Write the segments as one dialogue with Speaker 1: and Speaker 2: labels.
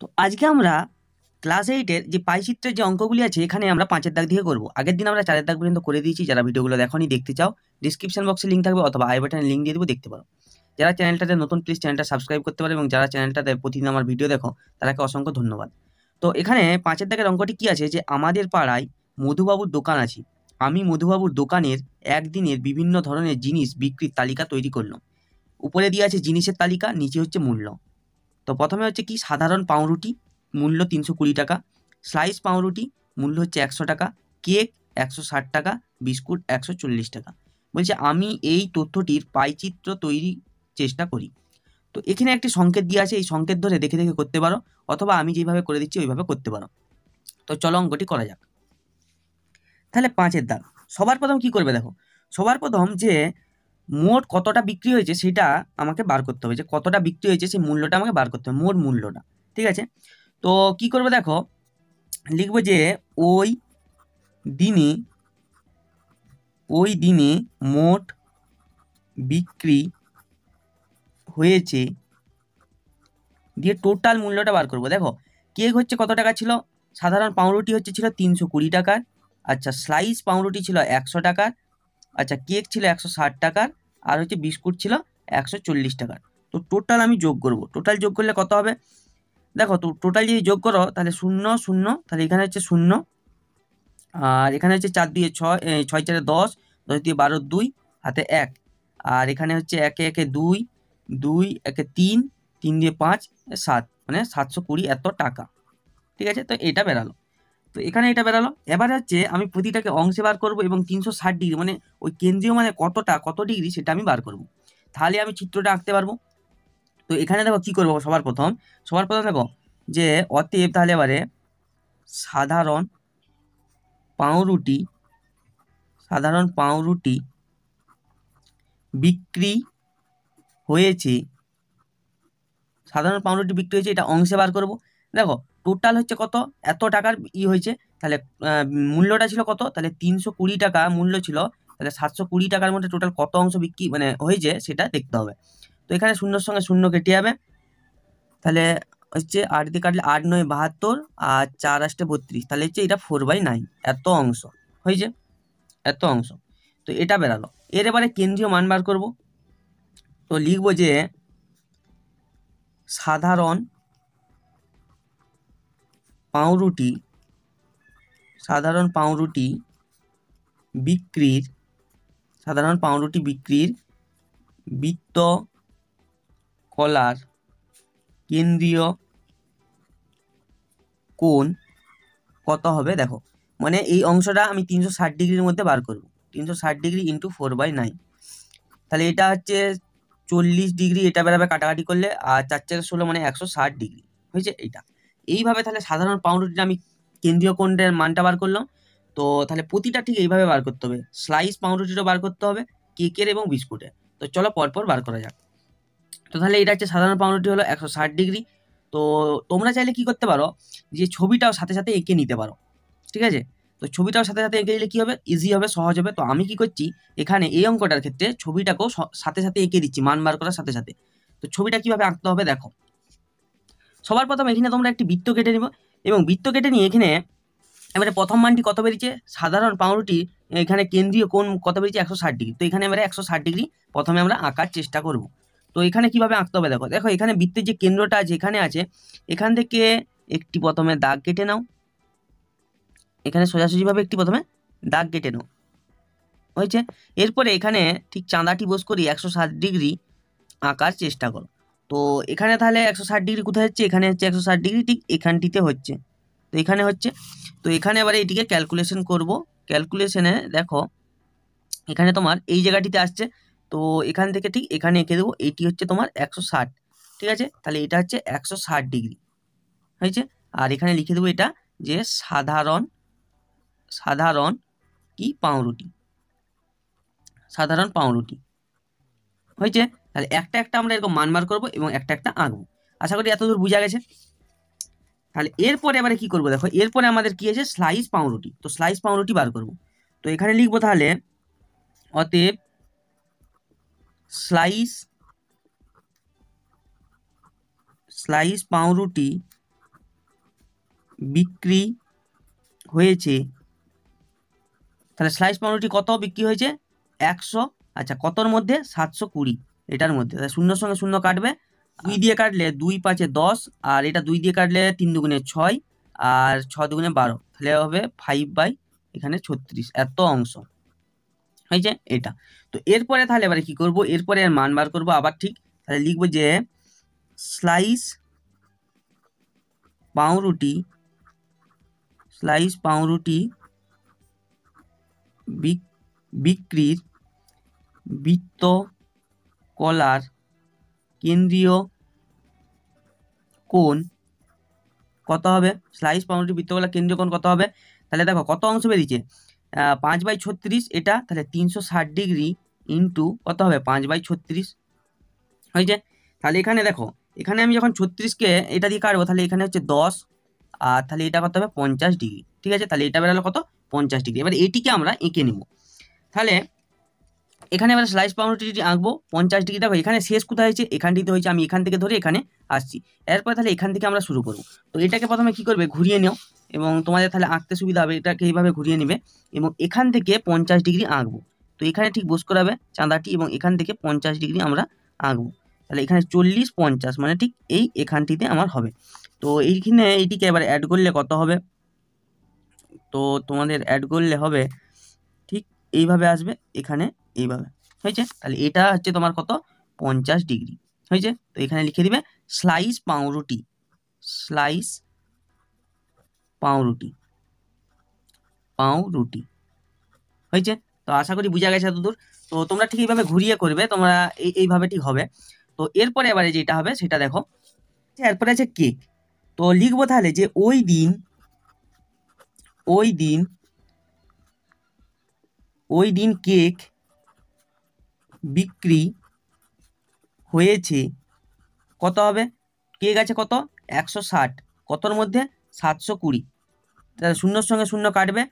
Speaker 1: তো আজকে আমরা ক্লাস এইটের যে পাইচিত্রের যে অঙ্কগুলি আছে এখানে আমরা পাঁচের দাগ দিয়ে করবো আগের দিন আমরা চারের দাগ পর্যন্ত করে দিয়েছি যারা ভিডিওগুলো দেখনি দেখতে চাও ডিসক্রিপশন বক্সে লিঙ্ক থাকবে অথবা আই বাটনে লিঙ্ক দিয়ে দেবো দেখতে পারো যারা চ্যানেলটাতে নতুন প্লিজ চ্যানেলটা সাবস্ক্রাইব করতে পারো এবং যারা চ্যানেলটাতে প্রতিদিন আমার ভিডিও দেখো তাদেরকে অসংখ্য ধন্যবাদ তো এখানে পাঁচের দাগের অঙ্কটি কী আছে যে আমাদের পাড়ায় মধুবাবুর দোকান আছে আমি মধুবাবুর দোকানের একদিনের বিভিন্ন ধরনের জিনিস বিক্রির তালিকা তৈরি করলাম উপরে দিয়ে আছে জিনিসের তালিকা নিচে হচ্ছে মূল্য তো প্রথমে হচ্ছে কি সাধারণ পাউরুটি মূল্য তিনশো কুড়ি টাকা স্লাইস পাউরুটি মূল্য হচ্ছে একশো টাকা কেক একশো ষাট টাকা বিস্কুট একশো চল্লিশ টাকা বলছে আমি এই তথ্যটির পাইচিত্র তৈরি চেষ্টা করি তো এখানে একটি সংকেত দিয়ে আছে এই সংকেত ধরে দেখে দেখে করতে পারো অথবা আমি যেভাবে করে দিচ্ছি ওইভাবে করতে পারো তো চলো অঙ্কটি করা যাক তাহলে পাঁচের দাগ সবার প্রথম কি করবে দেখো সবার প্রথম যে মোট কতটা বিক্রি হয়েছে সেটা আমাকে বার করতে হবে যে কতটা বিক্রি হয়েছে সেই মূল্যটা আমাকে বার করতে হবে মোট মূল্যটা ঠিক আছে তো কি করবো দেখো লিখবো যে ওই দিনে ওই দিনে মোট বিক্রি হয়েছে দিয়ে টোটাল মূল্যটা বার করবো দেখো কেক হচ্ছে কত টাকা ছিল সাধারণ পাউরুটি হচ্ছে ছিল তিনশো কুড়ি টাকার আচ্ছা স্লাইস পাউরুটি ছিল একশো টাকার আচ্ছা কেক ছিল একশো ষাট টাকার আর হচ্ছে বিস্কুট ছিল একশো চল্লিশ টাকার তো টোটাল আমি যোগ করব টোটাল যোগ করলে কত হবে দেখো তো টোটাল যদি যোগ করো তাহলে শূন্য শূন্য তাহলে এখানে হচ্ছে শূন্য আর এখানে হচ্ছে চার দুয়ে ছয় ছয় চারে দশ দশ দিয়ে বারো দুই হাতে এক আর এখানে হচ্ছে একে একে দুই দুই একে তিন তিন দিয়ে পাঁচ সাত মানে সাতশো কুড়ি এত টাকা ঠিক আছে তো এটা বেরালো তো এখানে এটা বেরালো এবার হচ্ছে আমি প্রতিটাকে অংশে বার করব এবং তিনশো ষাট ডিগ্রি মানে ওই কেন্দ্রীয় মানে কতটা কত ডিগ্রি সেটা আমি বার করব তাহলে আমি চিত্রটা আঁকতে পারবো তো এখানে দেখো কি করবো সবার প্রথম সবার প্রথম দেখো যে অতএব তাহলে এবারে সাধারণ পাউরুটি সাধারণ পাউরুটি বিক্রি হয়েছে সাধারণ পাউরুটি বিক্রি হয়েছে এটা অংশে বার করব দেখো টোটাল হচ্ছে কত এত টাকার ই হয়েছে তাহলে মূল্যটা ছিল কত তাহলে তিনশো কুড়ি টাকা মূল্য ছিল তাহলে সাতশো কুড়ি টাকার মধ্যে টোটাল কত অংশ বিক্রি মানে হয়েছে সেটা দেখতে হবে তো এখানে শূন্যর সঙ্গে শূন্য কেটে যাবে তাহলে হচ্ছে আট দিয়ে কাটলে আট নয় বাহাত্তর আর চার আসতে বত্রিশ তাহলে হচ্ছে এটা ফোর বাই নাইন এত অংশ হয়েছে এত অংশ তো এটা বেরালো এর এবারে কেন্দ্রীয় মান বার করব তো লিখবো যে সাধারণ পাউরুটি সাধারণ পাউরুটি বিক্রির সাধারণ পাউরুটি বিক্রির বৃত্ত কলার কেন্দ্রীয় কোণ কত হবে দেখো মানে এই অংশটা আমি তিনশো ষাট ডিগ্রির মধ্যে বার করব তিনশো ষাট degree into four by nine তাহলে এটা হচ্ছে চল্লিশ ডিগ্রি এটা বেড়াবে কাটাকাটি করলে আর চার চার ষোলো মানে একশো ষাট ডিগ্রি হয়েছে এটা এইভাবে তাহলে সাধারণ পাউরুটির আমি কেন্দ্রীয় কোণের মানটা বার করলাম তো তাহলে প্রতিটা ঠিক এইভাবে বার করতে হবে স্লাইস পাউরুটিরও বার করতে হবে কেকের এবং বিস্কুটের তো চলো পরপর বার করা যাক তো তাহলে এটা হচ্ছে সাধারণ পাউরুটি হলো একশো ষাট ডিগ্রি তো তোমরা চাইলে কি করতে পারো যে ছবিটাও সাথে সাথে এঁকে নিতে পারো ঠিক আছে তো ছবিটাও সাথে সাথে এঁকে দিলে কী হবে ইজি হবে সহজ হবে তো আমি কি করছি এখানে এই অঙ্কটার ক্ষেত্রে ছবিটাকেও সাথে সাথে এঁকে দিচ্ছি মান বার করার সাথে সাথে তো ছবিটা কীভাবে আঁকতে হবে দেখো সবার প্রথম এখানে তোমরা একটি বৃত্ত কেটে নেবো এবং বৃত্ত কেটে নিয়ে এখানে এবারে প্রথম মানটি কত বেরিয়েছে সাধারণ পাউরুটি এখানে কেন্দ্রীয় কোন কত বেরিয়েছে একশো ষাট ডিগ্রি তো এখানে এবারে একশো ষাট ডিগ্রি প্রথমে আমরা আঁকার চেষ্টা করব তো এখানে কিভাবে আঁকতে হবে দেখো দেখো এখানে বৃত্তের যে কেন্দ্রটা আছে এখানে আছে এখান থেকে একটি প্রথমে দাগ কেটে নাও এখানে সোজাসুজিভাবে একটি প্রথমে দাগ কেটে নাও হয়েছে এরপরে এখানে ঠিক চাঁদাটি বোস করি একশো ষাট ডিগ্রি আঁকার চেষ্টা করো তো এখানে তাহলে একশো ষাট ডিগ্রি কোথায় হচ্ছে এখানে হচ্ছে একশো ষাট ডিগ্রি ঠিক এখানটিতে হচ্ছে তো এখানে হচ্ছে তো এখানে এবারে এটিকে ক্যালকুলেশন করব ক্যালকুলেশনে দেখো এখানে তোমার এই জায়গাটিতে আসছে তো এখান থেকে ঠিক এখানে এঁকে দেবো এটি হচ্ছে তোমার একশো ষাট ঠিক আছে তাহলে এটা হচ্ছে একশো ষাট ডিগ্রি হয়েছে আর এখানে লিখে দেবো এটা যে সাধারণ সাধারণ কি পাউরুটি সাধারণ পাউরুটি হয়েছে তাহলে একটা একটা আমরা এরকম মানমার করব এবং একটা একটা আঁকবো আশা করি এতদূর বোঝা গেছে তাহলে এরপরে এবারে কি করব দেখো এরপরে আমাদের কি আছে স্লাইস পাউরুটি তো স্লাইস পাউরুটি বার করব তো এখানে লিখবো তাহলে অতএব স্লাইস স্লাইস পাউরুটি বিক্রি হয়েছে তাহলে স্লাইস পাউরুটি কত বিক্রি হয়েছে একশো আচ্ছা কতর মধ্যে সাতশো কুড়ি এটার মধ্যে তাই শূন্যর সঙ্গে শূন্য কাটবে দুই দিয়ে কাটলে দুই পাঁচে দশ আর এটা দুই দিয়ে কাটলে তিন দুগুণে ছয় আর ছ দুগুণে বারো তাহলে হবে ফাইভ বাই এখানে ছত্রিশ এত অংশ হয়েছে এটা তো এরপরে তাহলে এবারে কি করব এরপরে এর মান বার করব আবার ঠিক তাহলে লিখব যে স্লাইস পাউরুটি স্লাইস পাউরুটি বিক্রির বৃত্ত কলার কেন্দ্রীয় কোন কত হবে স্লাইস পাউন্ডারি বৃত্তকলার কেন্দ্রীয় কোন কত হবে তাহলে দেখো কত অংশ বেরিয়েছে পাঁচ বাই ছত্রিশ এটা তাহলে তিনশো ষাট ডিগ্রি ইন্টু কত হবে পাঁচ বাই ছত্রিশ হয়েছে তাহলে এখানে দেখো এখানে আমি যখন ছত্রিশকে এটা দিয়ে কাটবো তাহলে এখানে হচ্ছে দশ আর তাহলে এটা কত হবে পঞ্চাশ ডিগ্রি ঠিক আছে তাহলে এটা বেরোলো কত পঞ্চাশ ডিগ্রি এবার এটিকে আমরা এঁকে নেব তাহলে এখানে আমরা স্লাইস পাউন্ডারিটি আঁকবো পঞ্চাশ ডিগ্রি দেখো এখানে শেষ কোথায় হয়েছে এখানটিতে হয়েছে আমি এখান থেকে ধরে এখানে আসছি এরপর তাহলে এখান থেকে আমরা শুরু করব তো এটাকে প্রথমে কি করবে ঘুরিয়ে নেও এবং তোমাদের তাহলে আঁকতে সুবিধা হবে এটাকে এইভাবে ঘুরিয়ে নেবে এবং এখান থেকে পঞ্চাশ ডিগ্রি আঁকবো তো এখানে ঠিক বস করাবে চাঁদাটি এবং এখান থেকে পঞ্চাশ ডিগ্রি আমরা আঁকবো তাহলে এখানে চল্লিশ পঞ্চাশ মানে ঠিক এই এখানটিতে আমার হবে তো এইখানে এইটিকে এবার অ্যাড করলে কত হবে তো তোমাদের অ্যাড করলে হবে ঠিক এইভাবে আসবে এখানে এইভাবে হয়েছে তাহলে এটা হচ্ছে তোমার কত পঞ্চাশ ডিগ্রি হয়েছে তো এখানে লিখে দিবে স্লাইস পাউরুটি স্লাইস পাউরুটি পাউরুটি হয়েছে তো আশা করি বুঝা গেছে এতদূর তো তোমরা ঠিক এইভাবে ঘুরিয়ে করবে তোমরা এই এইভাবে ঠিক হবে তো এরপরে এবারে যেটা হবে সেটা দেখো এরপরে আছে কেক তো লিখবো তাহলে যে ওই দিন ওই দিন ওই দিন কেক বিক্রি হয়েছে কত হবে কে গেছে কত একশো ষাট কতর মধ্যে সাতশো কুড়ি তাহলে শূন্যর সঙ্গে শূন্য কাটবে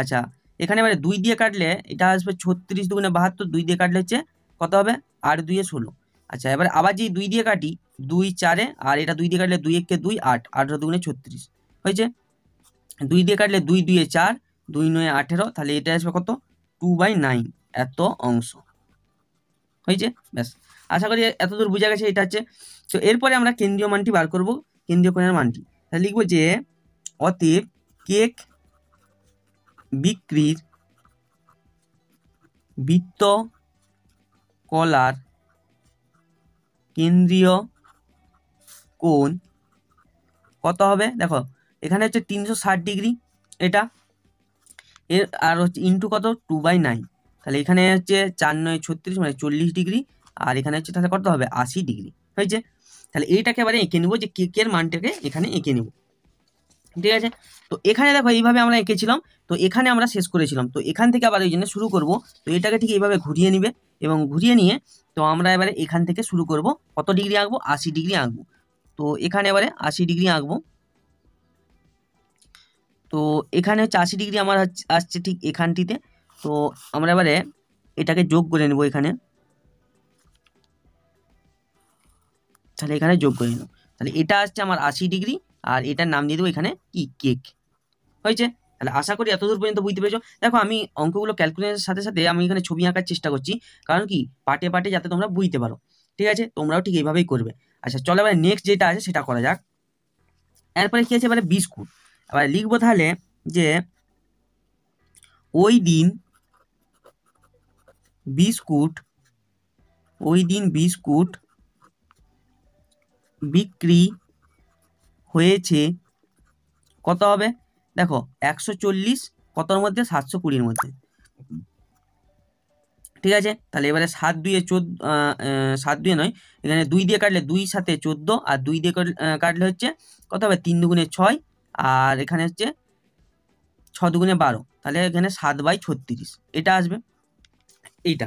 Speaker 1: আচ্ছা এখানে এবারে দুই দিয়ে কাটলে এটা আসবে ছত্রিশ দুগুণে বাহাত্তর দুই দিয়ে কাটলে হচ্ছে কত হবে আট দুইয়ে ষোলো আচ্ছা এবার আবার যেই দুই দিয়ে কাটি দুই চারে আর এটা দুই দিয়ে কাটলে দুই এককে দুই আট আঠেরো দুগুণে ছত্রিশ হয়েছে দুই দিয়ে কাটলে দুই দুইয়ে চার দুই নয় আঠেরো তাহলে এটা আসবে কত টু বাই নাইন এত অংশ হয়েছে ব্যাস আশা করি এতদূর বোঝা গেছে এটা হচ্ছে তো এরপরে আমরা কেন্দ্রীয় মানটি বার করব কেন্দ্রীয় কোণের মানটি তাহলে লিখবো যে অতীব কেক বিক্রির বৃত্ত কলার কেন্দ্রীয় কোণ কত হবে দেখো এখানে হচ্ছে তিনশো ষাট ডিগ্রি এটা এর আর হচ্ছে ইন্টু কত টু বাই নাইন তাহলে এখানে হচ্ছে চার নয় ছত্রিশ মানে চল্লিশ ডিগ্রি আর এখানে হচ্ছে তাহলে কত হবে আশি ডিগ্রি হয়েছে তাহলে এইটাকে এবারে এঁকে নেবো যে কেকের মানটাকে এখানে এঁকে নেব ঠিক আছে তো এখানে দেখো এইভাবে আমরা এঁকেছিলাম তো এখানে আমরা শেষ করেছিলাম তো এখান থেকে আবার ওই জন্য শুরু করব তো এটাকে ঠিক এইভাবে ঘুরিয়ে নিবে এবং ঘুরিয়ে নিয়ে তো আমরা এবারে এখান থেকে শুরু করব কত ডিগ্রি আঁকবো আশি ডিগ্রি আঁকবো তো এখানে এবারে আশি ডিগ্রি আঁকবো তো এখানে হচ্ছে আশি ডিগ্রি আমার আসছে ঠিক এখানটিতে তো আমরা এবারে এটাকে যোগ করে নেব এখানে তাহলে এখানে যোগ করে নেব তাহলে এটা আসছে আমার আশি ডিগ্রি আর এটার নাম দিয়ে দেবো এখানে কি কেক হয়েছে তাহলে আশা করি এতদূর পর্যন্ত বুঝতে পেরেছো দেখো আমি অঙ্কগুলো ক্যালকুলেশনের সাথে সাথে আমি এখানে ছবি আঁকার চেষ্টা করছি কারণ কি পাটে পাটে যাতে তোমরা বুঝতে পারো ঠিক আছে তোমরাও ঠিক এইভাবেই করবে আচ্ছা চলো এবার নেক্সট যেটা আছে সেটা করা যাক এরপরে কী আছে এবারে বিস্কুট এবার লিখবো তাহলে যে ওই দিন বিস্কুট ওই দিন বিস্কুট বিক্রি হয়েছে কত হবে দেখো একশো চল্লিশ কতর মধ্যে সাতশো কুড়ির মধ্যে ঠিক আছে তাহলে এবারে সাত দুইয়ে চোদ্দ সাত দুয়ে নয় এখানে দুই দিয়ে কাটলে দুই সাথে চোদ্দ আর দুই দিয়ে কাটলে হচ্ছে কত হবে তিন দুগুণে ছয় আর এখানে হচ্ছে ছ দুগুণে বারো তাহলে এখানে সাত বাই ছত্রিশ এটা আসবে এইটা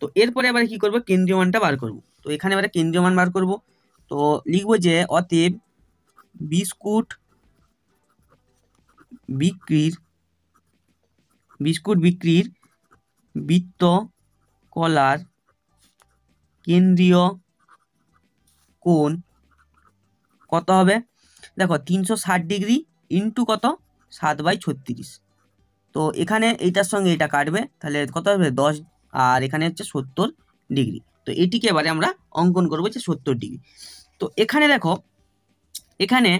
Speaker 1: তো এরপরে আবার কি করব কেন্দ্রীয় মানটা বার করব তো এখানে এবারে কেন্দ্রীয় মান বার করব তো লিখবো যে অতএব বিস্কুট বিক্রির বিস্কুট বিক্রির বৃত্ত কলার কেন্দ্রীয় কোণ কত হবে দেখো তিনশো ষাট ডিগ্রি ইন্টু কত সাত বাই ছত্রিশ তো এখানে এইটার সঙ্গে এটা কাটবে তাহলে কত হবে দশ আর এখানে হচ্ছে সত্তর ডিগ্রি তো এটিকে এবারে আমরা অঙ্কন করবো হচ্ছে সত্তর ডিগ্রি তো এখানে দেখো এখানে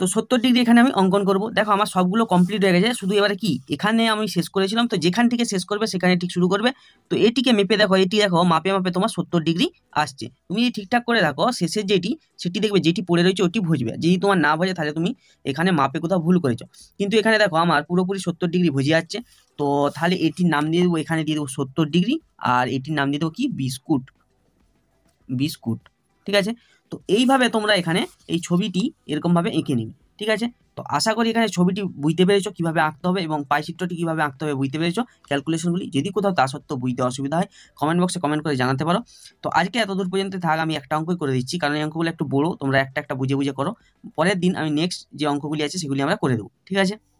Speaker 1: তো সত্তর ডিগ্রি এখানে আমি অঙ্কন করবো দেখো আমার সবগুলো কমপ্লিট হয়ে গেছে শুধু এবারে কি এখানে আমি শেষ করেছিলাম তো যেখান থেকে শেষ করবে সেখানে ঠিক শুরু করবে তো এটিকে মেপে দেখো এটি দেখো মাপে মাপে তোমার সত্তর ডিগ্রি আসছে তুমি যদি ঠিকঠাক করে রাখো শেষের যেটি সেটি দেখবে যেটি পড়ে রয়েছে ওটি ভুজবে যদি তোমার না ভোজে তাহলে তুমি এখানে মাপে কোথাও ভুল করেছো কিন্তু এখানে দেখো আমার পুরোপুরি সত্তর ডিগ্রি ভুজে যাচ্ছে তো তাহলে এটির নাম দিয়ে দেবো এখানে দিয়ে দেবো সত্তর ডিগ্রি আর এটির নাম দিয়ে দেবো কি বিস্কুট বিস্কুট ঠিক আছে তো এইভাবে তোমরা এখানে এই ছবিটি এরকমভাবে এঁকে নিবে ঠিক আছে তো আশা করি এখানে ছবিটি বুঝতে পেরেছো কীভাবে আঁকতে হবে এবং চিত্রটি কীভাবে আঁকতে হবে বুঝতে পেরেছো ক্যালকুলেশনগুলি যদি কোথাও তা সত্ত্বেও বুঝতে অসুবিধা হয় কমেন্ট বক্সে কমেন্ট করে জানাতে পারো তো আজকে এত দূর পর্যন্ত থাক আমি একটা অঙ্কই করে দিচ্ছি কারণ এই অঙ্কগুলো একটু বড়ো তোমরা একটা একটা বুঝে বুঝে করো পরের দিন আমি নেক্সট যে অঙ্কগুলি আছে সেগুলি আমরা করে দেবো ঠিক আছে